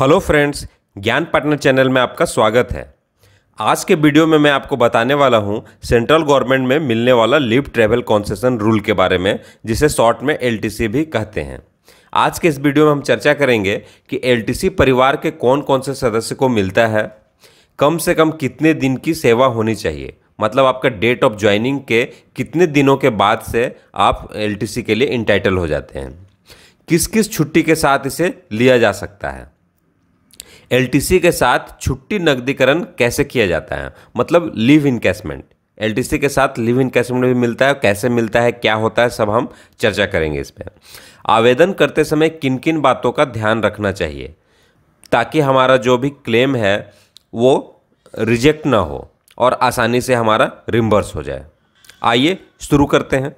hello friends ज्ञान Patna channel में आपका स्वागत है आज के वीडियो में मैं आपको बताने वाला हूं सेंट्रल गवर्नमेंट में मिलने वाला लिव ट्रेवल कॉन्सेशन रूल के बारे में जिसे शॉर्ट में एलटीसी भी कहते हैं आज के इस वीडियो में हम चर्चा करेंगे कि एलटीसी परिवार के कौन कौन से सदस्य को मिलता है कम से कम कितने दिन की सेवा होनी चाहिए मतलब आपका डेट ऑफ ज्वाइनिंग के कितने दिनों के बाद से आप एलटीसी के लिए इंटाइटल हो जाते हैं किस किस छुट्टी के साथ इसे लिया जा सकता है एल के साथ छुट्टी नकदीकरण कैसे किया जाता है मतलब लिव इन एल के साथ लिव इन भी मिलता है कैसे मिलता है क्या होता है सब हम चर्चा करेंगे इस पर आवेदन करते समय किन किन बातों का ध्यान रखना चाहिए ताकि हमारा जो भी क्लेम है वो रिजेक्ट ना हो और आसानी से हमारा रिम्बर्स हो जाए आइए शुरू करते हैं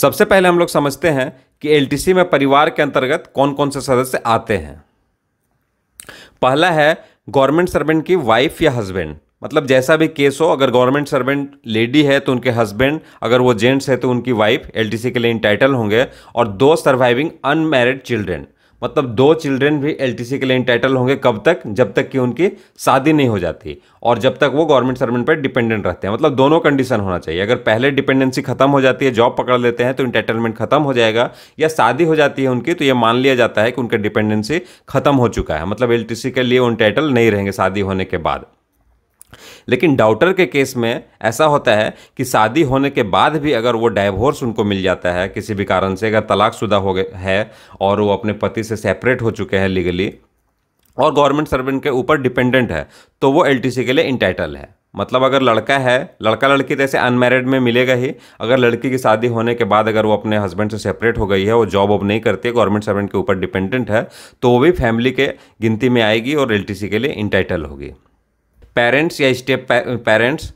सबसे पहले हम लोग समझते हैं कि एल में परिवार के अंतर्गत कौन कौन से सदस्य आते हैं पहला है गवर्नमेंट सर्वेंट की वाइफ या हस्बैंड मतलब जैसा भी केस हो अगर गवर्नमेंट सर्वेंट लेडी है तो उनके हस्बैंड अगर वो जेंट्स है तो उनकी वाइफ एलटीसी के लिए इंटाइटल होंगे और दो सर्वाइविंग अनमैरिड चिल्ड्रेन मतलब दो चिल्ड्रेन भी एल के लिए इंटाइटल होंगे कब तक जब तक कि उनकी शादी नहीं हो जाती और जब तक वो गवर्नमेंट सर्वेंट पर डिपेंडेंट रहते हैं मतलब दोनों कंडीशन होना चाहिए अगर पहले डिपेंडेंसी खत्म हो जाती है जॉब पकड़ लेते हैं तो इंटाइटलमेंट खत्म हो जाएगा या शादी हो जाती है उनकी तो ये मान लिया जाता है कि उनका डिपेंडेंसी खत्म हो चुका है मतलब एल के लिए वो इंटाइटल नहीं रहेंगे शादी होने के बाद लेकिन डाउटर के केस में ऐसा होता है कि शादी होने के बाद भी अगर वो डाइवोर्स उनको मिल जाता है किसी भी कारण से अगर तलाकशुदा हो गए है और वो अपने पति से सेपरेट हो चुके हैं लीगली और गवर्नमेंट सर्वेंट के ऊपर डिपेंडेंट है तो वो एल के लिए इंटाइटल है मतलब अगर लड़का है लड़का लड़की जैसे तो अनमेरिड में मिलेगा ही अगर लड़की की शादी होने के बाद अगर वो अपने हस्बैंड से सेपरेट हो गई है वो जॉब अब नहीं करती है गवर्नमेंट सर्वेंट के ऊपर डिपेंडेंट है तो वो भी फैमिली के गिनती में आएगी और एल के लिए इंटाइटल होगी पेरेंट्स या स्टेप पेरेंट्स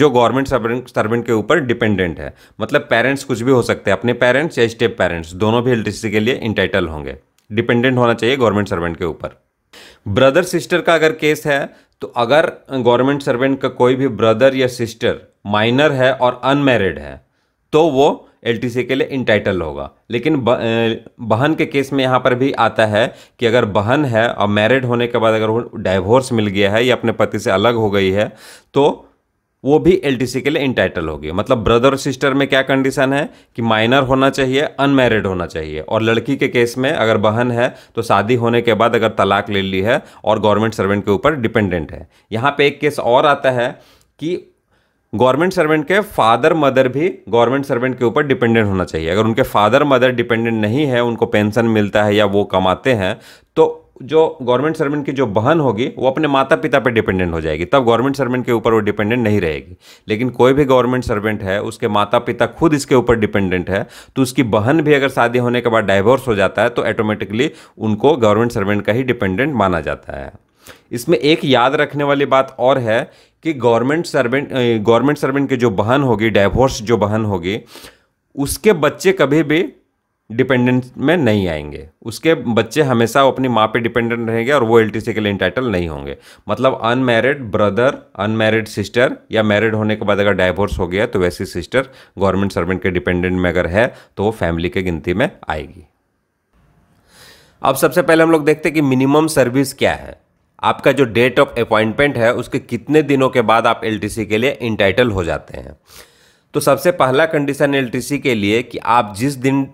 जो गवर्नमेंट सर्वेंट के ऊपर डिपेंडेंट है मतलब पेरेंट्स कुछ भी हो सकते हैं अपने पेरेंट्स या स्टेप पेरेंट्स दोनों भी एल के लिए इंटाइटल होंगे डिपेंडेंट होना चाहिए गवर्नमेंट सर्वेंट के ऊपर ब्रदर सिस्टर का अगर केस है तो अगर गवर्नमेंट सर्वेंट का कोई भी ब्रदर या सिस्टर माइनर है और अनमेरिड है तो वो एल के लिए इंटाइटल होगा लेकिन बहन के केस में यहाँ पर भी आता है कि अगर बहन है और मैरिड होने के बाद अगर वो डाइवोर्स मिल गया है या अपने पति से अलग हो गई है तो वो भी एल के लिए इंटाइटल होगी मतलब ब्रदर और सिस्टर में क्या कंडीशन है कि माइनर होना चाहिए अनमैरिड होना चाहिए और लड़की के केस में अगर बहन है तो शादी होने के बाद अगर तलाक ले ली है और गवर्नमेंट सर्वेंट के ऊपर डिपेंडेंट है यहाँ पे एक केस और आता है कि गवर्नमेंट सर्वेंट के फादर मदर भी गवर्नमेंट सर्वेंट के ऊपर डिपेंडेंट होना चाहिए अगर उनके फादर मदर डिपेंडेंट नहीं है उनको पेंशन मिलता है या वो कमाते हैं तो जो गवर्नमेंट सर्वेंट की जो बहन होगी वो अपने माता पिता पर डिपेंडेंट हो जाएगी तब गवर्नमेंट सर्वेंट के ऊपर वो डिपेंडेंट नहीं रहेगी लेकिन कोई भी गवर्नमेंट सर्वेंट है उसके माता पिता खुद इसके ऊपर डिपेंडेंट है तो उसकी बहन भी अगर शादी होने के बाद डाइवोर्स हो जाता है तो ऑटोमेटिकली उनको गवर्नमेंट सर्वेंट का ही डिपेंडेंट माना जाता है इसमें एक याद रखने वाली बात और है कि गवर्नमेंट सर्वेंट गवर्नमेंट सर्वेंट के जो बहन होगी डाइवोर्स जो बहन होगी उसके बच्चे कभी भी डिपेंडेंट में नहीं आएंगे उसके बच्चे हमेशा अपनी माँ पे डिपेंडेंट रहेंगे और वो एल के लिए इंटाइटल नहीं होंगे मतलब अनमैरिड ब्रदर अनमैरिड सिस्टर या मैरिड होने के बाद अगर डाइवोर्स हो गया तो वैसी सिस्टर गवर्नमेंट सर्वेंट के डिपेंडेंट में अगर है तो वो फैमिली के गिनती में आएगी अब सबसे पहले हम लोग देखते हैं कि मिनिमम सर्विस क्या है आपका जो डेट ऑफ अपॉइंटमेंट है उसके कितने दिनों के बाद आप एल के लिए इंटाइटल हो जाते हैं तो सबसे पहला कंडीशन एल के लिए कि आप जिस दिन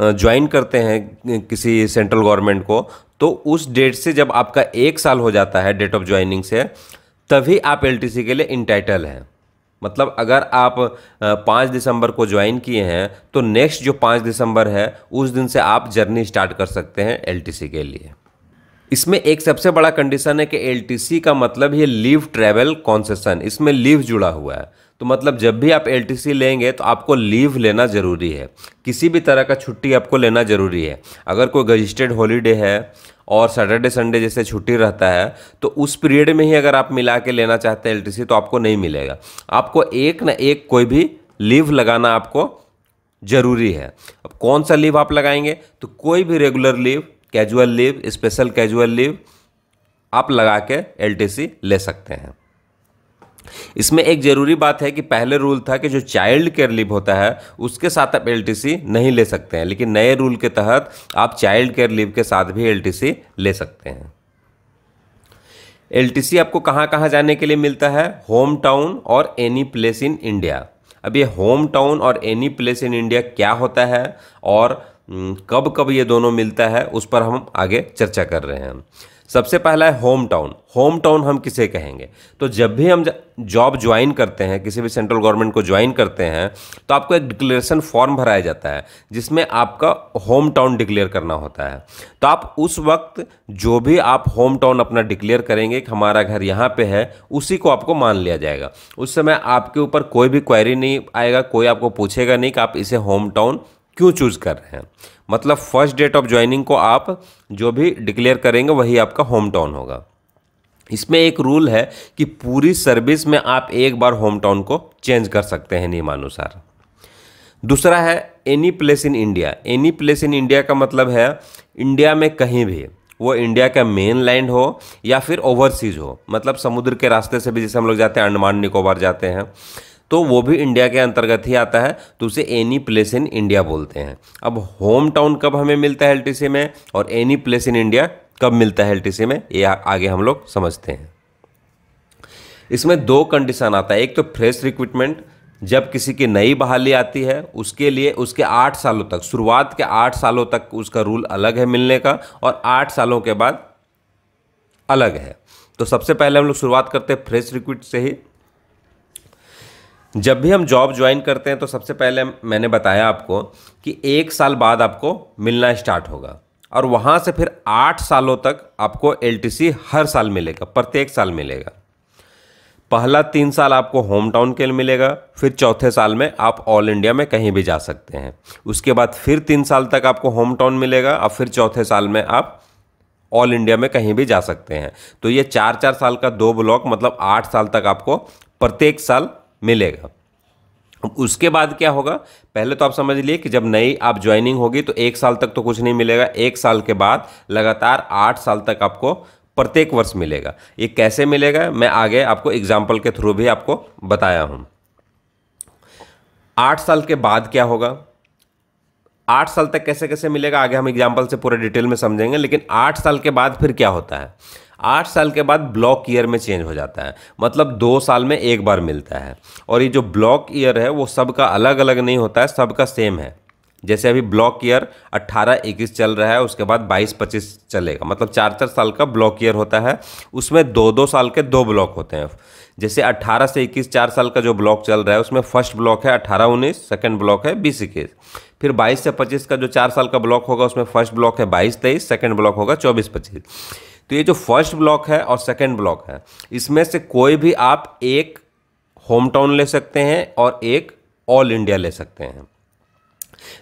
ज्वाइन करते हैं किसी सेंट्रल गवर्नमेंट को तो उस डेट से जब आपका एक साल हो जाता है डेट ऑफ ज्वाइनिंग से तभी आप एल के लिए इंटाइटल हैं मतलब अगर आप पाँच दिसंबर को ज्वाइन किए हैं तो नेक्स्ट जो पाँच दिसंबर है उस दिन से आप जर्नी स्टार्ट कर सकते हैं एल के लिए इसमें एक सबसे बड़ा कंडीशन है कि एल का मतलब ये लीव ट्रैवल कॉन्सेसन इसमें लीव जुड़ा हुआ है तो मतलब जब भी आप एल लेंगे तो आपको लीव लेना ज़रूरी है किसी भी तरह का छुट्टी आपको लेना ज़रूरी है अगर कोई रजिस्टर्ड हॉलीडे है और सैटरडे संडे जैसे छुट्टी रहता है तो उस पीरियड में ही अगर आप मिला के लेना चाहते हैं एल तो आपको नहीं मिलेगा आपको एक ना एक कोई भी लीव लगाना आपको ज़रूरी है अब कौन सा लीव आप लगाएंगे तो कोई भी regular leave casual leave special casual leave आप लगा के एल ले सकते हैं इसमें एक ज़रूरी बात है कि पहले रूल था कि जो चाइल्ड केयर लीव होता है उसके साथ आप एल नहीं ले सकते हैं लेकिन नए रूल के तहत आप चाइल्ड केयर लीव के साथ भी एल ले सकते हैं एल आपको कहाँ कहाँ जाने के लिए मिलता है होम टाउन और एनी प्लेस इन इंडिया अब ये होम टाउन और एनी प्लेस इन इंडिया क्या होता है और हम्म, कब कब ये दोनों मिलता है उस पर हम आगे चर्चा कर रहे हैं सबसे पहला है होम टाउन होम टाउन हम किसे कहेंगे तो जब भी हम जॉब ज्वाइन करते हैं किसी भी सेंट्रल गवर्नमेंट को ज्वाइन करते हैं तो आपको एक डिक्लेरेशन फॉर्म भराया जाता है जिसमें आपका होम टाउन डिक्लेयर करना होता है तो आप उस वक्त जो भी आप होम टाउन अपना डिक्लेयर करेंगे कि हमारा घर यहाँ पे है उसी को आपको मान लिया जाएगा उस समय आपके ऊपर कोई भी क्वायरी नहीं आएगा कोई आपको पूछेगा नहीं कि आप इसे होम टाउन क्यों चूज़ कर रहे हैं मतलब फर्स्ट डेट ऑफ ज्वाइनिंग को आप जो भी डिक्लेयर करेंगे वही आपका होम टाउन होगा इसमें एक रूल है कि पूरी सर्विस में आप एक बार होम टाउन को चेंज कर सकते हैं नियमानुसार दूसरा है any place in India any place in India का मतलब है इंडिया में कहीं भी वो इंडिया का मेन लैंड हो या फिर ओवरसीज हो मतलब समुद्र के रास्ते से भी जैसे हम लोग जाते हैं अंडमान निकोबार जाते हैं तो वो भी इंडिया के अंतर्गत ही आता है तो उसे एनी प्लेस इन इंडिया बोलते हैं अब होम टाउन कब हमें मिलता है एल में और एनी प्लेस इन इंडिया कब मिलता है एल में ये आगे हम लोग समझते हैं इसमें दो कंडीशन आता है एक तो फ्रेश रिक्रूटमेंट जब किसी की नई बहाली आती है उसके लिए उसके आठ सालों तक शुरुआत के आठ सालों तक उसका रूल अलग है मिलने का और आठ सालों के बाद अलग है तो सबसे पहले हम लोग शुरुआत करते हैं फ्रेश रिक्विट से ही जब भी हम जॉब ज्वाइन करते हैं तो सबसे पहले मैंने बताया आपको कि एक साल बाद आपको मिलना स्टार्ट होगा और वहाँ से फिर आठ सालों तक आपको एल हर साल मिलेगा प्रत्येक साल मिलेगा पहला तीन साल आपको होम टाउन के लिए मिलेगा फिर चौथे साल में आप ऑल इंडिया में कहीं भी जा सकते हैं उसके बाद फिर तीन साल तक आपको होम टाउन मिलेगा और फिर चौथे साल में आप ऑल इंडिया में कहीं भी जा सकते हैं तो ये चार चार साल का दो ब्लॉक मतलब आठ साल तक आपको प्रत्येक साल मिलेगा उसके बाद क्या होगा पहले तो आप समझ लिए कि जब नई आप ज्वाइनिंग होगी तो एक साल तक तो कुछ नहीं मिलेगा एक साल के बाद लगातार आठ साल तक आपको प्रत्येक वर्ष मिलेगा ये कैसे मिलेगा मैं आगे आपको एग्जाम्पल के थ्रू भी आपको बताया हूँ आठ साल के बाद क्या होगा आठ साल तक कैसे कैसे मिलेगा आगे हम एग्जाम्पल से पूरे डिटेल में समझेंगे लेकिन आठ साल के बाद फिर क्या होता है आठ साल के बाद ब्लॉक ईयर में चेंज हो जाता है मतलब दो साल में एक बार मिलता है और ये जो ब्लॉक ईयर है वो सबका अलग अलग नहीं होता है सबका सेम है जैसे अभी ब्लॉक ईयर 18 21 चल रहा है उसके बाद 22 25 चलेगा मतलब चार चार साल का ब्लॉक ईयर होता है उसमें दो दो साल के दो ब्लॉक होते हैं जैसे 18 से 21 चार साल का जो ब्लॉक चल रहा है उसमें फर्स्ट ब्लॉक है 18 19 सेकंड ब्लॉक है बीस इक्कीस फिर 22 से 25 का जो चार साल का ब्लॉक होगा उसमें फर्स्ट ब्लॉक है 22 23 सेकंड ब्लॉक होगा 24 25 तो ये जो फर्स्ट ब्लॉक है और सेकेंड ब्लॉक है इसमें से कोई भी आप एक होम टाउन ले सकते हैं और एक ऑल इंडिया ले सकते हैं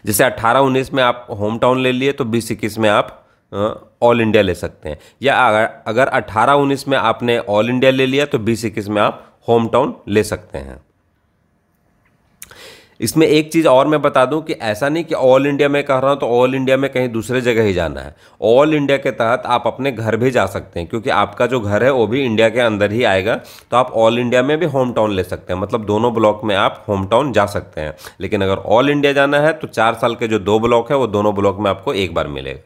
जैसे अट्ठारह उन्नीस में आप होम टाउन ले लिए तो बीस इक्कीस में आप ऑल इंडिया ले सकते हैं या अगर अट्ठारह उन्नीस में आपने ऑल इंडिया ले लिया तो बीस इक्कीस में आप होम टाउन ले सकते हैं इसमें एक चीज़ और मैं बता दूं कि ऐसा नहीं कि ऑल इंडिया में कह रहा हूं तो ऑल इंडिया में कहीं दूसरे जगह ही जाना है ऑल इंडिया के तहत आप अपने घर भी जा सकते हैं क्योंकि आपका जो घर है वो भी इंडिया के अंदर ही आएगा तो आप ऑल इंडिया में भी होम टाउन ले सकते हैं मतलब दोनों ब्लॉक में आप होम टाउन जा सकते हैं लेकिन अगर ऑल इंडिया जाना है तो चार साल के जो दो ब्लॉक है वो दोनों ब्लॉक में आपको एक बार मिलेगा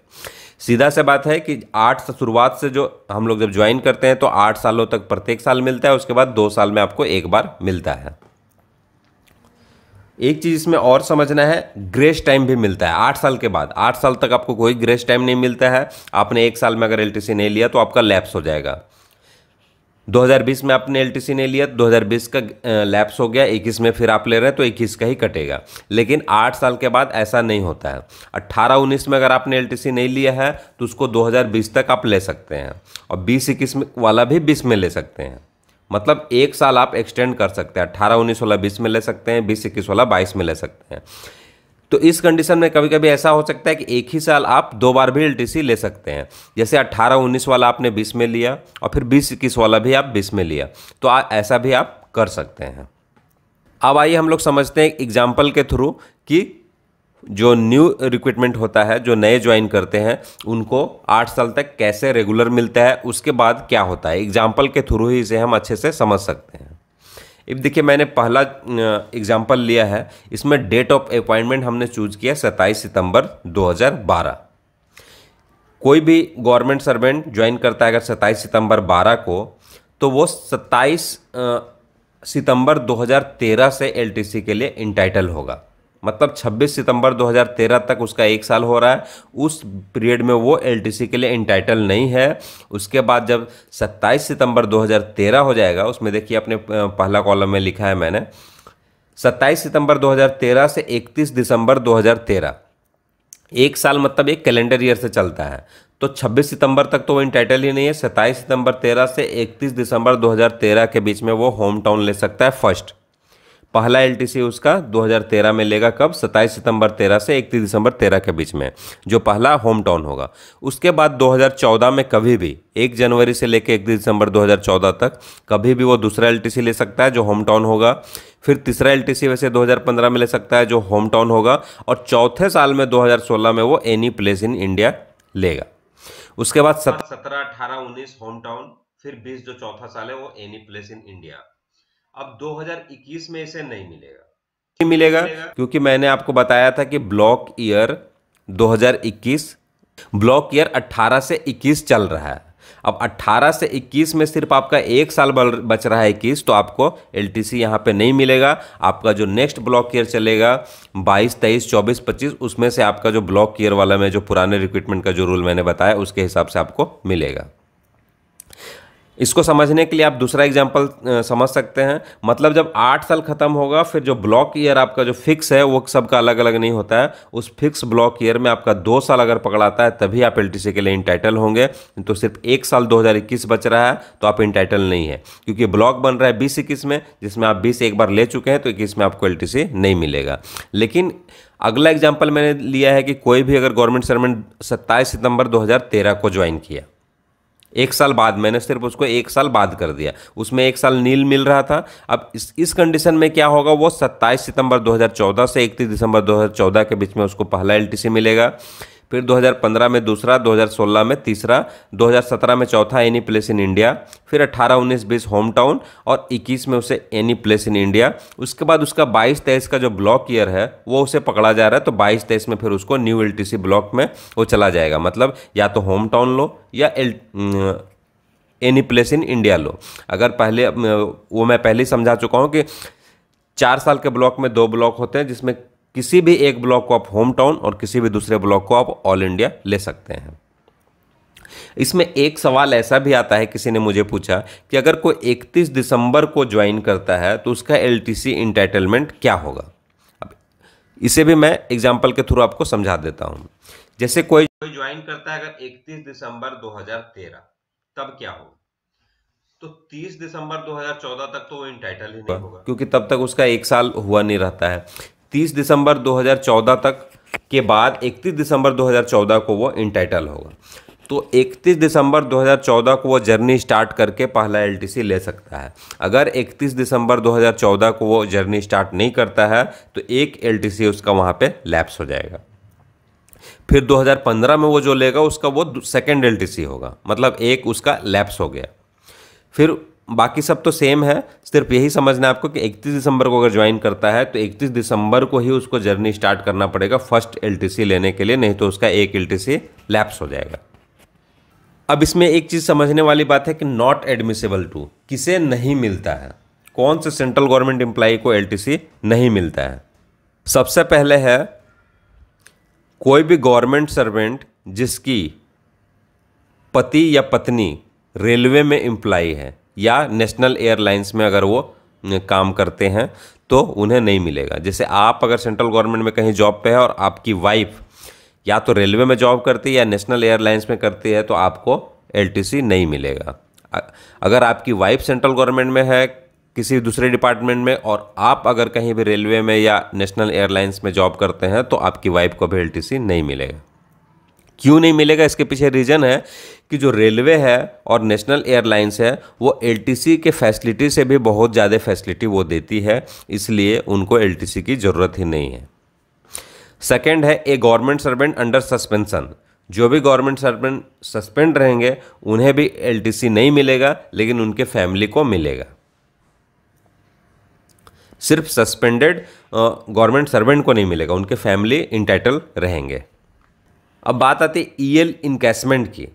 सीधा से बात है कि आठ से शुरुआत से जो हम लोग जब ज्वाइन करते हैं तो आठ सालों तक प्रत्येक साल मिलता है उसके बाद दो साल में आपको एक बार मिलता है एक चीज़ इसमें और समझना है ग्रेस टाइम भी मिलता है आठ साल के बाद आठ साल तक आपको कोई ग्रेस टाइम नहीं मिलता है आपने एक साल में अगर एल नहीं लिया तो आपका लैप्स हो जाएगा 2020 में आपने एल नहीं लिया 2020 का लैप्स हो गया इक्कीस में फिर आप ले रहे हैं तो इक्कीस का ही कटेगा लेकिन आठ साल के बाद ऐसा नहीं होता है अट्ठारह उन्नीस में अगर आपने एल नहीं लिया है तो उसको 2020 तक आप ले सकते हैं और बीस इक्कीस वाला भी बीस में ले सकते हैं मतलब एक साल आप एक्सटेंड कर सकते हैं अट्ठारह उन्नीस सोलह बीस में ले सकते हैं बीस इक्कीस सोलह बाईस में ले सकते हैं तो इस कंडीशन में कभी कभी ऐसा हो सकता है कि एक ही साल आप दो बार भी एल ले सकते हैं जैसे अट्ठारह उन्नीस वाला आपने बीस में लिया और फिर बीस इक्कीस वाला भी आप बीस में लिया तो आ, ऐसा भी आप कर सकते हैं अब आइए हम लोग समझते हैं एग्जाम्पल के थ्रू कि जो न्यू रिक्रूटमेंट होता है जो नए ज्वाइन करते हैं उनको आठ साल तक कैसे रेगुलर मिलता है उसके बाद क्या होता है एग्जाम्पल के थ्रू ही इसे हम अच्छे से समझ सकते हैं इब देखिए मैंने पहला एग्जाम्पल लिया है इसमें डेट ऑफ अपॉइंटमेंट हमने चूज किया सत्ताईस सितंबर 2012 कोई भी गवर्नमेंट सर्वेंट ज्वाइन करता है अगर सत्ताईस सितंबर 12 को तो वो सत्ताईस सितंबर 2013 से एलटीसी के लिए इंटाइटल होगा मतलब 26 सितंबर 2013 तक उसका एक साल हो रहा है उस पीरियड में वो एल के लिए इंटाइटल नहीं है उसके बाद जब 27 सितंबर 2013 हो जाएगा उसमें देखिए अपने पहला कॉलम में लिखा है मैंने 27 सितंबर 2013 से 31 दिसंबर 2013 एक साल मतलब एक कैलेंडर ईयर से चलता है तो 26 सितंबर तक तो वो इंटाइटल ही नहीं है 27 सितंबर 13 से 31 दिसंबर 2013 के बीच में वो होम टाउन ले सकता है फर्स्ट पहला एल उसका 2013 में लेगा कब 27 सितंबर 13 से 31 दिसंबर 13 के बीच में जो पहला होम टाउन होगा उसके बाद 2014 में कभी भी 1 जनवरी से लेकर 31 दिसंबर 2014 तक कभी भी वो दूसरा एल ले सकता है जो होम टाउन होगा फिर तीसरा एल वैसे 2015 में ले सकता है जो होम टाउन होगा और चौथे साल में दो में वो एनी प्लेस इन इंडिया लेगा उसके बाद सत्रह अठारह उन्नीस होम टाउन फिर बीस जो चौथा साल है वो एनी प्लेस इन इंडिया अब 2021 में इसे नहीं मिलेगा मिलेगा क्योंकि मैंने आपको बताया था कि ब्लॉक ईयर 2021 ब्लॉक ईयर 18 से 21 चल रहा है अब 18 से 21 में सिर्फ आपका एक साल बच रहा है इक्कीस तो आपको एल टी सी यहाँ पर नहीं मिलेगा आपका जो नेक्स्ट ब्लॉक ईयर चलेगा 22, 23, 24, 25 उसमें से आपका जो ब्लॉक ईयर वाला में जो पुराने रिक्रूटमेंट का जो रूल मैंने बताया उसके हिसाब से आपको मिलेगा इसको समझने के लिए आप दूसरा एग्जाम्पल समझ सकते हैं मतलब जब आठ साल खत्म होगा फिर जो ब्लॉक ईयर आपका जो फिक्स है वो सबका अलग अलग नहीं होता है उस फिक्स ब्लॉक ईयर में आपका दो साल अगर पकड़ाता है तभी आप एल के लिए इंटाइटल होंगे तो सिर्फ एक साल 2021 बच रहा है तो आप इंटाइटल नहीं है क्योंकि ब्लॉक बन रहा है बीस इक्कीस में जिसमें आप बीस एक बार ले चुके हैं तो इक्कीस में आपको एल नहीं मिलेगा लेकिन अगला एग्जाम्पल मैंने लिया है कि कोई भी अगर गवर्नमेंट सर्वेंट 27 सितंबर 2013 को ज्वाइन किया एक साल बाद मैंने सिर्फ उसको एक साल बाद कर दिया उसमें एक साल नील मिल रहा था अब इस इस कंडीशन में क्या होगा वो 27 सितंबर 2014 से 31 दिसंबर 2014 के बीच में उसको पहला एलटीसी मिलेगा फिर 2015 में दूसरा 2016 में तीसरा 2017 में चौथा एनी प्लेस इन इंडिया फिर 18 19 20 होम टाउन और 21 में उसे एनी प्लेस इन इंडिया उसके बाद उसका 22 तेईस का जो ब्लॉक ईयर है वो उसे पकड़ा जा रहा है तो 22 तेईस में फिर उसको न्यू एल ब्लॉक में वो चला जाएगा मतलब या तो होम टाउन लो या L any place in India लो अगर पहले वो मैं पहले समझा चुका हूँ कि चार साल के ब्लॉक में दो ब्लॉक होते हैं जिसमें किसी भी एक ब्लॉक को आप होम टाउन और किसी भी दूसरे ब्लॉक को आप ऑल इंडिया ले सकते हैं इसमें एक सवाल ऐसा भी आता है किसी ने मुझे पूछा कि अगर कोई 31 दिसंबर को ज्वाइन करता है तो उसका एल टी क्या होगा अब इसे भी मैं एग्जाम्पल के थ्रू आपको समझा देता हूँ जैसे कोई कोई ज्वाइन करता है अगर 31 दिसंबर 2013 तब क्या होगा तो 30 दिसंबर 2014 तक तो वो इंटाइटल ही नहीं हाँ, होगा क्योंकि तब तक उसका एक साल हुआ नहीं रहता है 30 दिसंबर 2014 तक के बाद 31 दिसंबर 2014 को वो इंटाइटल होगा तो 31 दिसंबर 2014 को वो जर्नी स्टार्ट करके पहला एलटीसी ले सकता है अगर 31 दिसंबर 2014 को वो जर्नी स्टार्ट नहीं करता है तो एक एलटीसी उसका वहाँ पे लैप्स हो जाएगा फिर 2015 में वो जो लेगा उसका वो सेकेंड एलटीसी होगा मतलब एक उसका लैप्स हो गया फिर बाकी सब तो सेम है सिर्फ यही समझना है आपको कि 31 दिसंबर को अगर ज्वाइन करता है तो 31 दिसंबर को ही उसको जर्नी स्टार्ट करना पड़ेगा फर्स्ट एल लेने के लिए नहीं तो उसका एक एल लैप्स हो जाएगा अब इसमें एक चीज़ समझने वाली बात है कि नॉट एडमिसेबल टू किसे नहीं मिलता है कौन से सेंट्रल गवर्नमेंट एम्प्लाई को एल नहीं मिलता है सबसे पहले है कोई भी गवर्नमेंट सर्वेंट जिसकी पति या पत्नी रेलवे में एम्प्लाई है या नेशनल एयरलाइंस में अगर वो काम करते हैं तो उन्हें नहीं मिलेगा जैसे आप अगर सेंट्रल गवर्नमेंट में कहीं जॉब पे है और आपकी वाइफ या तो रेलवे में जॉब करती है या नेशनल एयरलाइंस में करती है तो आपको एल नहीं मिलेगा अगर आपकी वाइफ सेंट्रल गवर्नमेंट में है किसी दूसरे डिपार्टमेंट में और आप अगर कहीं भी रेलवे में या नेशनल एयरलाइंस में जॉब करते हैं तो आपकी वाइफ को भी एल नहीं मिलेगा क्यों नहीं मिलेगा इसके पीछे रीज़न है कि जो रेलवे है और नेशनल एयरलाइंस है वो एल के फैसिलिटी से भी बहुत ज़्यादा फैसिलिटी वो देती है इसलिए उनको एल की ज़रूरत ही नहीं है सेकेंड है a government servant under suspension जो भी गवर्नमेंट सर्वेंट सस्पेंड रहेंगे उन्हें भी एल नहीं मिलेगा लेकिन उनके फैमिली को मिलेगा सिर्फ सस्पेंडेड गवर्नमेंट सर्वेंट को नहीं मिलेगा उनके फैमिली इंटाइटल रहेंगे अब बात आती है ई एल इनकेसमेंट की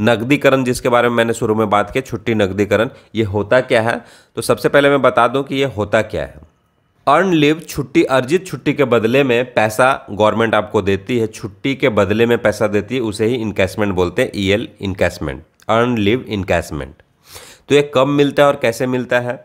नकदीकरण जिसके बारे में मैंने शुरू में बात की छुट्टी नकदीकरण ये होता क्या है तो सबसे पहले मैं बता दूं कि ये होता क्या है अर्न लिव छुट्टी अर्जित छुट्टी के बदले में पैसा गवर्नमेंट आपको देती है छुट्टी के बदले में पैसा देती है उसे ही इनकेसमेंट बोलते हैं E L encashment earn leave encashment तो ये कब मिलता है और कैसे मिलता है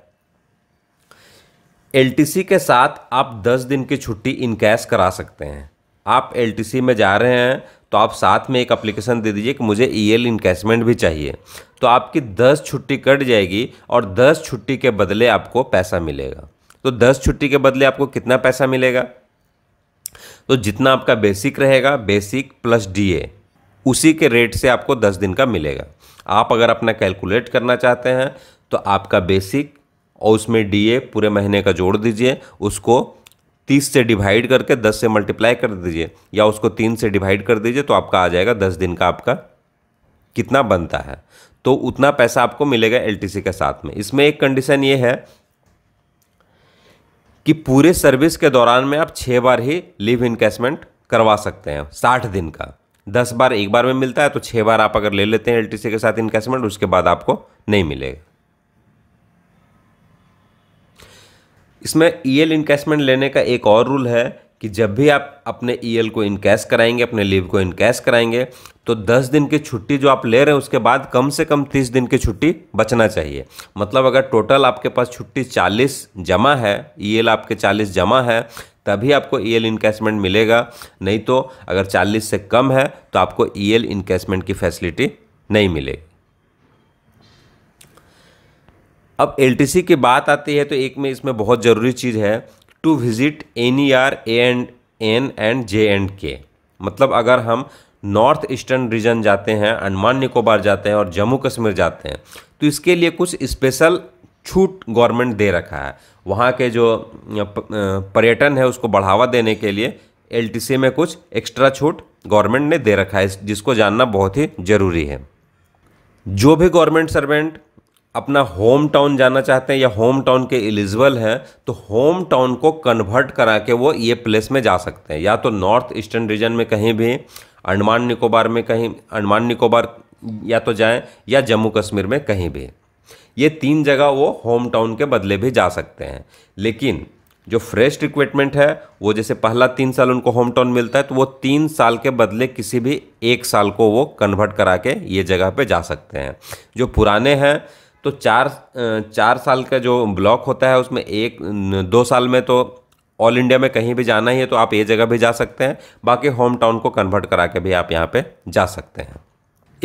एलटीसी के साथ आप 10 दिन की छुट्टी इनकैश करा सकते हैं आप एल में जा रहे हैं तो आप साथ में एक अप्लीकेशन दे दीजिए कि मुझे ई एल इनकेशमेंट भी चाहिए तो आपकी दस छुट्टी कट जाएगी और दस छुट्टी के बदले आपको पैसा मिलेगा तो दस छुट्टी के बदले आपको कितना पैसा मिलेगा तो जितना आपका बेसिक रहेगा बेसिक प्लस डीए उसी के रेट से आपको दस दिन का मिलेगा आप अगर अपना कैलकुलेट करना चाहते हैं तो आपका बेसिक और उसमें डीए पूरे महीने का जोड़ दीजिए उसको तीस से डिवाइड करके दस से मल्टीप्लाई कर दीजिए या उसको तीन से डिवाइड कर दीजिए तो आपका आ जाएगा दस दिन का आपका कितना बनता है तो उतना पैसा आपको मिलेगा एल के साथ में इसमें एक कंडीशन ये है कि पूरे सर्विस के दौरान में आप छः बार ही लीव इन्वेस्टमेंट करवा सकते हैं साठ दिन का दस बार एक बार में मिलता है तो छः बार आप अगर ले लेते हैं एल के साथ इन्वेस्टमेंट उसके बाद आपको नहीं मिलेगा इसमें ईएल e इनकैशमेंट लेने का एक और रूल है कि जब भी आप अपने ईएल e को इनकैश कराएंगे अपने लीव को इनकैश कराएंगे तो 10 दिन की छुट्टी जो आप ले रहे हैं उसके बाद कम से कम 30 दिन की छुट्टी बचना चाहिए मतलब अगर टोटल आपके पास छुट्टी 40 जमा है ईएल e आपके 40 जमा है तभी आपको ईएल इनकैशमेंट मिलेगा नहीं तो अगर 40 से कम है तो आपको ईएल इनकैशमेंट की फैसिलिटी नहीं मिलेगी अब एल की बात आती है तो एक में इसमें बहुत ज़रूरी चीज़ है to visit N E R A and N and J and K मतलब अगर हम नॉर्थ ईस्टर्न रीजन जाते हैं अंडमान निकोबार जाते हैं और जम्मू कश्मीर जाते हैं तो इसके लिए कुछ स्पेशल छूट गवर्नमेंट दे रखा है वहाँ के जो पर्यटन है उसको बढ़ावा देने के लिए एल में कुछ एक्स्ट्रा छूट गवर्नमेंट ने दे रखा है जिसको जानना बहुत ही ज़रूरी है जो भी गवर्नमेंट सर्वेंट अपना होम टाउन जाना चाहते हैं या होम टाउन के एलिजिबल हैं तो होम टाउन को कन्वर्ट करा के वो ये प्लेस में जा सकते हैं या तो नॉर्थ ईस्टर्न रीजन में कहीं भी अंडमान निकोबार में कहीं अंडमान निकोबार या तो जाएं या जम्मू कश्मीर में कहीं भी ये तीन जगह वो होम टाउन के बदले भी जा सकते हैं लेकिन जो फ्रेश रिक्वेटमेंट है वो जैसे पहला तीन साल उनको होम टाउन मिलता है तो वो तीन साल के बदले किसी भी एक साल को वो कन्वर्ट करा के ये जगह पे जा सकते हैं जो पुराने हैं तो चार चार साल का जो ब्लॉक होता है उसमें एक दो साल में तो ऑल इंडिया में कहीं भी जाना ही है तो आप ये जगह भी जा सकते हैं बाकी होम टाउन को कन्वर्ट करा के भी आप यहाँ पे जा सकते हैं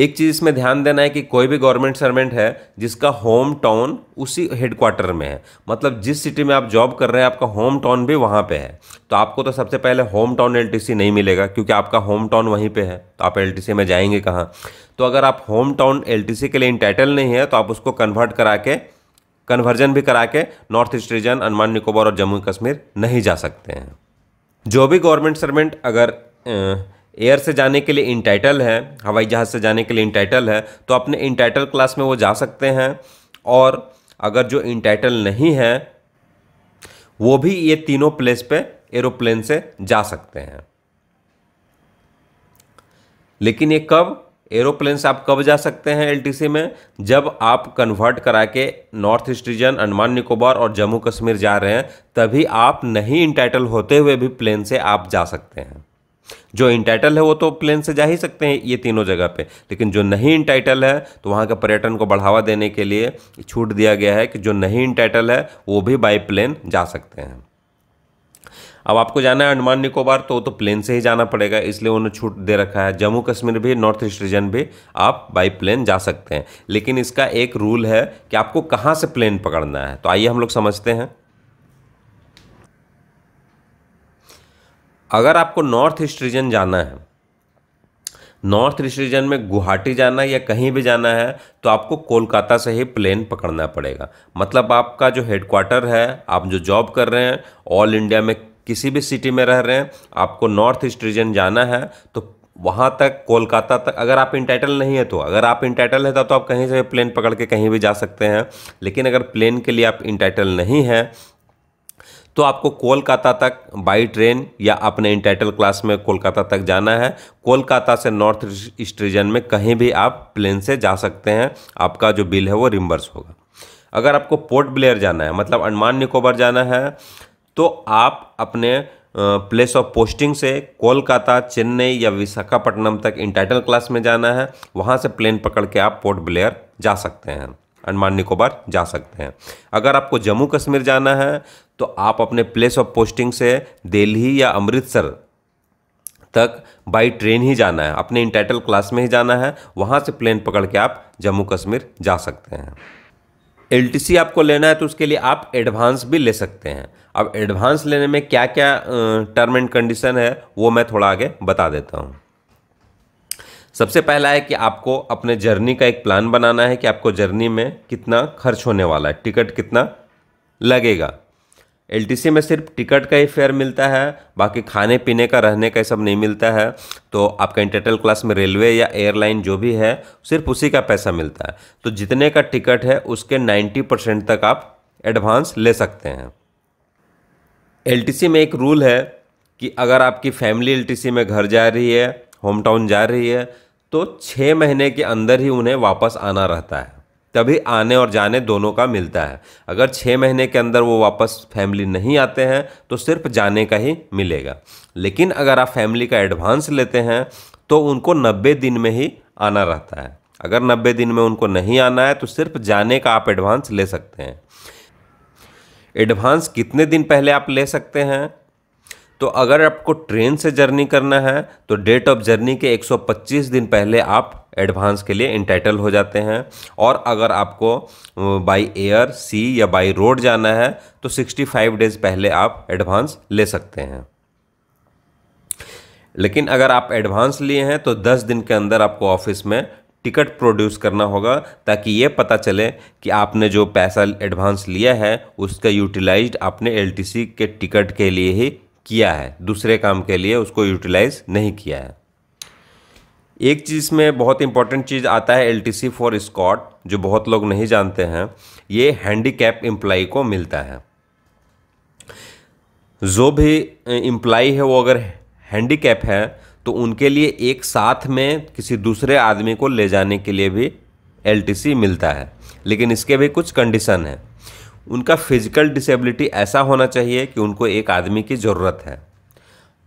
एक चीज़ इसमें ध्यान देना है कि कोई भी गवर्नमेंट सर्वेंट है जिसका होम टाउन उसी हेडक्वार्टर में है मतलब जिस सिटी में आप जॉब कर रहे हैं आपका होम टाउन भी वहाँ पे है तो आपको तो सबसे पहले होम टाउन एल नहीं मिलेगा क्योंकि आपका होम टाउन वहीं पे है तो आप एल में जाएंगे कहाँ तो अगर आप होम टाउन एल के लिए इंटाइटल नहीं है तो आप उसको कन्वर्ट करा के कन्वर्जन भी करा के north east region Andaman Nicobar और जम्मू कश्मीर नहीं जा सकते हैं जो भी गवर्नमेंट सर्वेंट अगर एयर से जाने के लिए इंटाइटल है हवाई जहाज़ से जाने के लिए इंटाइटल है तो अपने इंटाइटल क्लास में वो जा सकते हैं और अगर जो इंटाइटल नहीं है वो भी ये तीनों प्लेस पे एरोप्लेन से जा सकते हैं लेकिन ये कब एरोप्लेन से आप कब जा सकते हैं एलटीसी में जब आप कन्वर्ट करा के north east region Andaman Nicobar और जम्मू कश्मीर जा रहे हैं तभी आप नहीं इंटाइटल होते हुए भी प्लेन से आप जा सकते हैं जो इंटाइटल है वो तो प्लेन से जा ही सकते हैं ये तीनों जगह पे लेकिन जो नहीं इंटाइटल है तो वहाँ के पर्यटन को बढ़ावा देने के लिए छूट दिया गया है कि जो नहीं इंटाइटल है वो भी बाई प्लेन जा सकते हैं अब आपको जाना है अंडमान निकोबार तो तो प्लेन से ही जाना पड़ेगा इसलिए उन्हें छूट दे रखा है जम्मू कश्मीर भी नॉर्थ ईस्ट रीजन भी आप बाई प्लेन जा सकते हैं लेकिन इसका एक रूल है कि आपको कहाँ से प्लेन पकड़ना है तो आइए हम लोग समझते हैं अगर आपको नॉर्थ ईस्ट रीजन जाना है नॉर्थ ईस्ट रीजन में गुवाहाटी जाना है या कहीं भी जाना है तो आपको कोलकाता से ही प्लेन पकड़ना पड़ेगा मतलब आपका जो हेडक्वार्टर है आप जो जॉब कर रहे हैं ऑल इंडिया में किसी भी सिटी में रह रहे हैं आपको नॉर्थ ईस्ट रीजन जाना है तो वहाँ तक कोलकाता तक अगर आप इंटाइटल नहीं है तो अगर आप इंटाइटल है तो आप कहीं से प्लेन पकड़ के कहीं भी जा सकते हैं लेकिन अगर प्लेन के लिए आप इंटाइटल नहीं हैं तो आपको कोलकाता तक बाई ट्रेन या अपने इंटाइटल क्लास में कोलकाता तक जाना है कोलकाता से नॉर्थ ईस्ट रीजन में कहीं भी आप प्लेन से जा सकते हैं आपका जो बिल है वो रिम्बर्स होगा अगर आपको पोर्ट ब्लेयर जाना है मतलब अंडमान निकोबार जाना है तो आप अपने प्लेस ऑफ पोस्टिंग से कोलकाता चेन्नई या विशाखापट्टनम तक इंटाइटल क्लास में जाना है वहाँ से प्लेन पकड़ के आप पोर्ट ब्लेयर जा सकते हैं अंडमान निकोबार जा सकते हैं अगर आपको जम्मू कश्मीर जाना है तो आप अपने प्लेस ऑफ पोस्टिंग से दिल्ली या अमृतसर तक बाई ट्रेन ही जाना है अपने इंटाइटल क्लास में ही जाना है वहाँ से प्लेन पकड़ के आप जम्मू कश्मीर जा सकते हैं एल आपको लेना है तो उसके लिए आप एडवांस भी ले सकते हैं अब एडवांस लेने में क्या क्या टर्म एंड कंडीशन है वो मैं थोड़ा आगे बता देता हूँ सबसे पहला है कि आपको अपने जर्नी का एक प्लान बनाना है कि आपको जर्नी में कितना खर्च होने वाला है टिकट कितना लगेगा एल में सिर्फ टिकट का ही फेयर मिलता है बाकी खाने पीने का रहने का सब नहीं मिलता है तो आपका इंटरटल क्लास में रेलवे या एयरलाइन जो भी है सिर्फ उसी का पैसा मिलता है तो जितने का टिकट है उसके 90 परसेंट तक आप एडवांस ले सकते हैं एल में एक रूल है कि अगर आपकी फैमिली एल में घर जा रही है होम टाउन जा रही है तो छः महीने के अंदर ही उन्हें वापस आना रहता है तभी आने और जाने दोनों का मिलता है अगर छः महीने के अंदर वो वापस फैमिली नहीं आते हैं तो सिर्फ जाने का ही मिलेगा लेकिन अगर आप फैमिली का एडवांस लेते हैं तो उनको नब्बे दिन में ही आना रहता है अगर नब्बे दिन में उनको नहीं आना है तो सिर्फ जाने का आप एडवांस ले सकते हैं एडवांस कितने दिन पहले आप ले सकते हैं तो अगर आपको ट्रेन से जर्नी करना है तो डेट ऑफ जर्नी के 125 दिन पहले आप एडवांस के लिए इंटाइटल हो जाते हैं और अगर आपको बाय एयर सी या बाय रोड जाना है तो 65 डेज पहले आप एडवांस ले सकते हैं लेकिन अगर आप एडवांस लिए हैं तो 10 दिन के अंदर आपको ऑफिस में टिकट प्रोड्यूस करना होगा ताकि ये पता चले कि आपने जो पैसा एडवांस लिया है उसका यूटिलाइज्ड आपने एलटीसी के टिकट के लिए ही किया है दूसरे काम के लिए उसको यूटिलाइज नहीं किया है एक चीज़ में बहुत इंपॉर्टेंट चीज़ आता है L T C for escort जो बहुत लोग नहीं जानते हैं ये हैंडीकैप एम्प्लाई को मिलता है जो भी इम्प्लाई है वो अगर हैंडीकैप है तो उनके लिए एक साथ में किसी दूसरे आदमी को ले जाने के लिए भी एल मिलता है लेकिन इसके भी कुछ कंडीशन है उनका फिजिकल डिसेबिलिटी ऐसा होना चाहिए कि उनको एक आदमी की ज़रूरत है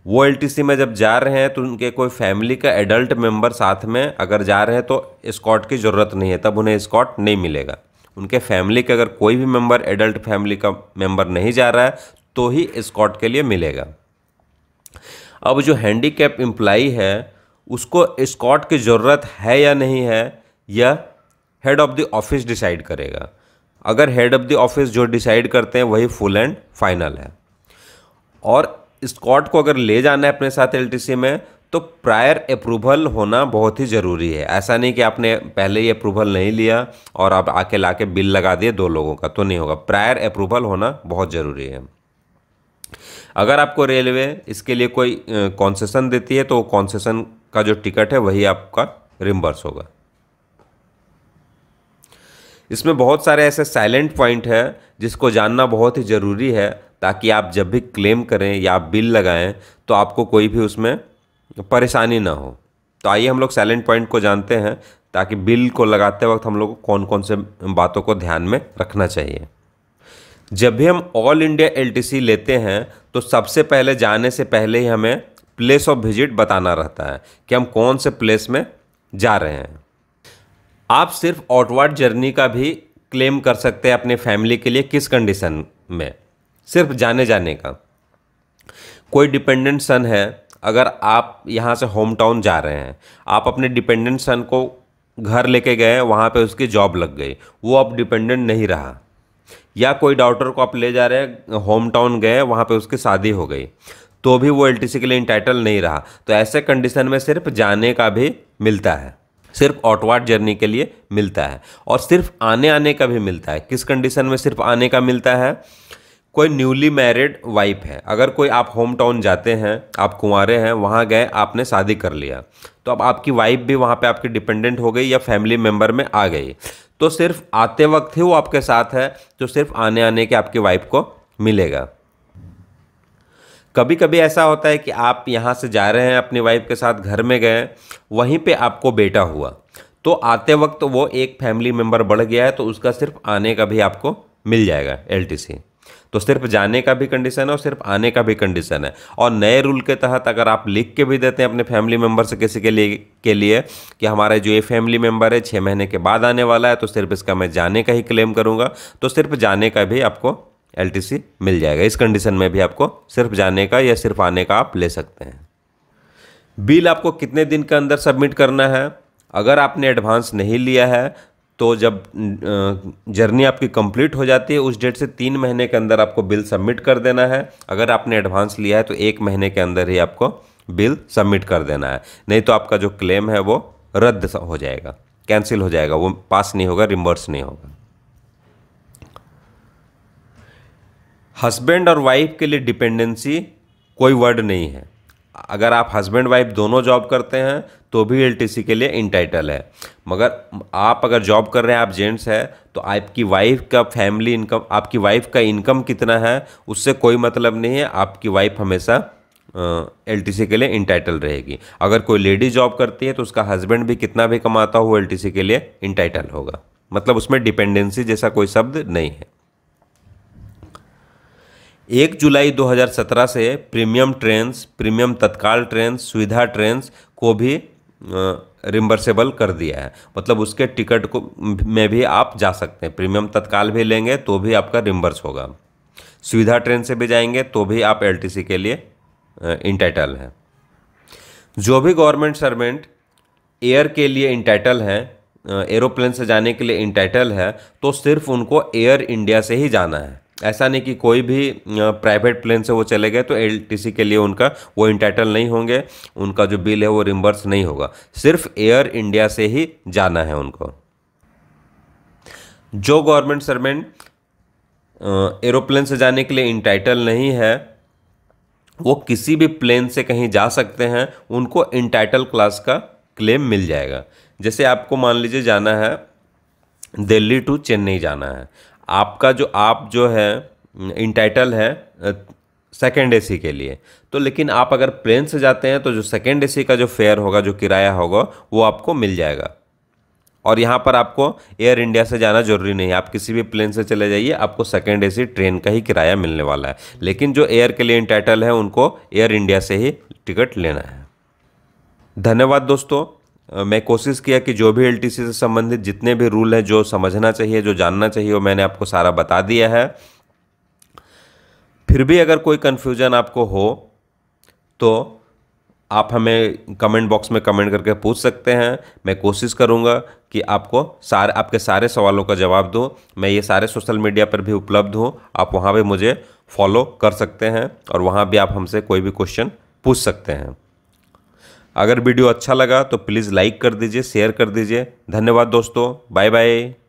वो एल में जब जा रहे हैं तो उनके कोई फैमिली का एडल्ट मेंबर साथ में अगर जा रहे हैं तो स्कॉट की ज़रूरत नहीं है तब उन्हें स्कॉट नहीं मिलेगा उनके फैमिली के अगर कोई भी मेंबर एडल्ट फैमिली का मेंबर नहीं जा रहा है तो ही स्कॉट के लिए मिलेगा अब जो हैंडीकैप एम्प्लाई है उसको स्कॉट की ज़रूरत है या नहीं है यह head of the office decide करेगा अगर हेड ऑफ द ऑफिस जो डिसाइड करते हैं वही फुल एंड फाइनल है और स्कॉट को अगर ले जाना है अपने साथ एल में तो प्रायर अप्रूवल होना बहुत ही ज़रूरी है ऐसा नहीं कि आपने पहले ही अप्रूवल नहीं लिया और आप आके ला के बिल लगा दिए दो लोगों का तो नहीं होगा प्रायर अप्रूवल होना बहुत ज़रूरी है अगर आपको रेलवे इसके लिए कोई कॉन्सेसन देती है तो कॉन्सेसन का जो टिकट है वही आपका रिम्बर्स होगा इसमें बहुत सारे ऐसे साइलेंट पॉइंट हैं जिसको जानना बहुत ही ज़रूरी है ताकि आप जब भी क्लेम करें या आप बिल लगाएं तो आपको कोई भी उसमें परेशानी ना हो तो आइए हम लोग साइलेंट पॉइंट को जानते हैं ताकि बिल को लगाते वक्त हम लोग को कौन कौन से बातों को ध्यान में रखना चाहिए जब भी हम ऑल इंडिया एल लेते हैं तो सबसे पहले जाने से पहले ही हमें प्लेस ऑफ विजिट बताना रहता है कि हम कौन से प्लेस में जा रहे हैं आप सिर्फ आउटवर्ड जर्नी का भी क्लेम कर सकते हैं अपने फैमिली के लिए किस कंडीशन में सिर्फ जाने जाने का कोई डिपेंडेंट सन है अगर आप यहाँ से होम टाउन जा रहे हैं आप अपने डिपेंडेंट सन को घर लेके गए वहाँ पे उसकी जॉब लग गई वो अब डिपेंडेंट नहीं रहा या कोई डॉक्टर को आप ले जा रहे हैं होम टाउन गए वहाँ पे उसकी शादी हो गई तो भी वो एल के लिए इंटाइटल नहीं रहा तो ऐसे कंडीशन में सिर्फ जाने का भी मिलता है सिर्फ ऑटवाट जर्नी के लिए मिलता है और सिर्फ आने आने का भी मिलता है किस कंडीशन में सिर्फ आने का मिलता है कोई न्यूली मैरिड वाइफ है अगर कोई आप होम टाउन जाते हैं आप कुंवारे हैं वहाँ गए आपने शादी कर लिया तो अब आपकी वाइफ भी वहाँ पे आपकी डिपेंडेंट हो गई या फैमिली मेम्बर में आ गई तो सिर्फ आते वक्त ही वो आपके साथ है तो सिर्फ आने आने के आपकी वाइफ को मिलेगा कभी कभी ऐसा होता है कि आप यहाँ से जा रहे हैं अपनी वाइफ के साथ घर में गए वहीं पे आपको बेटा हुआ तो आते वक्त वो एक फैमिली मेम्बर बढ़ गया है तो उसका सिर्फ आने का भी आपको मिल जाएगा एल तो सिर्फ जाने का भी कंडीशन है और सिर्फ आने का भी कंडीशन है और नए रूल के तहत अगर आप लिख के भी देते हैं अपने फैमिली मेम्बर से किसी के लिए के लिए कि हमारे जो ये फैमिली मेम्बर है छः महीने के बाद आने वाला है तो सिर्फ इसका मैं जाने का ही क्लेम करूँगा तो सिर्फ जाने का भी आपको एल मिल जाएगा इस कंडीशन में भी आपको सिर्फ जाने का या सिर्फ आने का आप ले सकते हैं बिल आपको कितने दिन के अंदर सबमिट करना है अगर आपने एडवांस नहीं लिया है तो जब जर्नी आपकी कंप्लीट हो जाती है उस डेट से तीन महीने के अंदर आपको बिल सबमिट कर देना है अगर आपने एडवांस लिया है तो एक महीने के अंदर ही आपको बिल सबमिट कर देना है नहीं तो आपका जो क्लेम है वो रद्द हो जाएगा कैंसिल हो जाएगा वो पास नहीं होगा रिमर्स नहीं होगा हस्बैंड और वाइफ के लिए डिपेंडेंसी कोई वर्ड नहीं है अगर आप हस्बैंड वाइफ दोनों जॉब करते हैं तो भी एल के लिए इंटाइटल है मगर आप अगर जॉब कर रहे हैं आप जेंट्स हैं तो आपकी वाइफ का फैमिली इनकम आपकी वाइफ का इनकम कितना है उससे कोई मतलब नहीं है आपकी वाइफ हमेशा एलटीसी के लिए इंटाइटल रहेगी अगर कोई लेडी जॉब करती है तो उसका हस्बैंड भी कितना भी कमाता हो एल के लिए इंटाइटल होगा मतलब उसमें डिपेंडेंसी जैसा कोई शब्द नहीं है एक जुलाई 2017 से premium trains premium Tatkal train Suvidha trains को भी रिम्बर्सेबल कर दिया है मतलब उसके टिकट को में भी आप जा सकते हैं प्रीमियम तत्काल भी लेंगे तो भी आपका रिम्बर्स होगा सुविधा ट्रेन से भी जाएंगे तो भी आप एल के लिए इंटाइटल हैं जो भी गवर्नमेंट सर्वेंट एयर के लिए इंटाइटल हैं एरोप्लेन से जाने के लिए इंटाइटल है तो सिर्फ उनको एयर इंडिया से ही जाना है ऐसा नहीं कि कोई भी प्राइवेट प्लेन से वो चले गए तो एल के लिए उनका वो इंटाइटल नहीं होंगे उनका जो बिल है वो रिम्बर्स नहीं होगा सिर्फ एयर इंडिया से ही जाना है उनको जो गवर्नमेंट सर्वेंट एरोप्लेन से जाने के लिए इंटाइटल नहीं है वो किसी भी प्लेन से कहीं जा सकते हैं उनको इंटाइटल क्लास का क्लेम मिल जाएगा जैसे आपको मान लीजिए जाना है दिल्ली टू चेन्नई जाना है आपका जो आप जो है इंटाइटल है सेकेंड एसी के लिए तो लेकिन आप अगर प्लेन से जाते हैं तो जो सेकेंड एसी का जो फेयर होगा जो किराया होगा वो आपको मिल जाएगा और यहाँ पर आपको एयर इंडिया से जाना जरूरी नहीं है आप किसी भी प्लेन से चले जाइए आपको सेकेंड एसी ट्रेन का ही किराया मिलने वाला है लेकिन जो एयर के लिए इंटाइटल है उनको एयर इंडिया से ही टिकट लेना है धन्यवाद दोस्तों मैं कोशिश किया कि जो भी एल से संबंधित जितने भी रूल हैं जो समझना चाहिए जो जानना चाहिए वो मैंने आपको सारा बता दिया है फिर भी अगर कोई कन्फ्यूज़न आपको हो तो आप हमें कमेंट बॉक्स में कमेंट करके पूछ सकते हैं मैं कोशिश करूँगा कि आपको सारे आपके सारे सवालों का जवाब दूं मैं ये सारे सोशल मीडिया पर भी उपलब्ध हूँ आप वहाँ भी मुझे फॉलो कर सकते हैं और वहाँ भी आप हमसे कोई भी क्वेश्चन पूछ सकते हैं अगर वीडियो अच्छा लगा तो प्लीज़ लाइक कर दीजिए शेयर कर दीजिए धन्यवाद दोस्तों बाय बाय